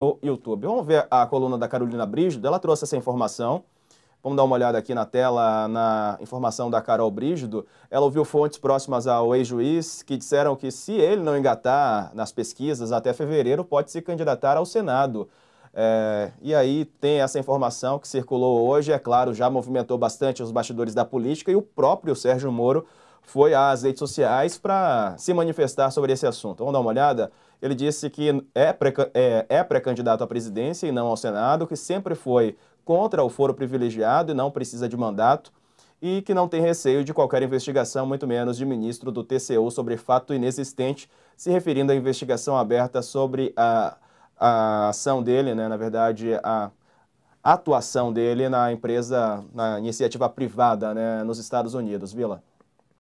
no YouTube. Vamos ver a coluna da Carolina Brígido, ela trouxe essa informação. Vamos dar uma olhada aqui na tela, na informação da Carol Brígido. Ela ouviu fontes próximas ao ex-juiz que disseram que se ele não engatar nas pesquisas até fevereiro, pode se candidatar ao Senado. É, e aí tem essa informação que circulou hoje, é claro, já movimentou bastante os bastidores da política e o próprio Sérgio Moro foi às redes sociais para se manifestar sobre esse assunto. Vamos dar uma olhada? Ele disse que é pré-candidato é, é pré à presidência e não ao Senado, que sempre foi contra o foro privilegiado e não precisa de mandato, e que não tem receio de qualquer investigação, muito menos de ministro do TCU sobre fato inexistente, se referindo à investigação aberta sobre a, a ação dele, né, na verdade, a atuação dele na empresa, na iniciativa privada né, nos Estados Unidos. Vila?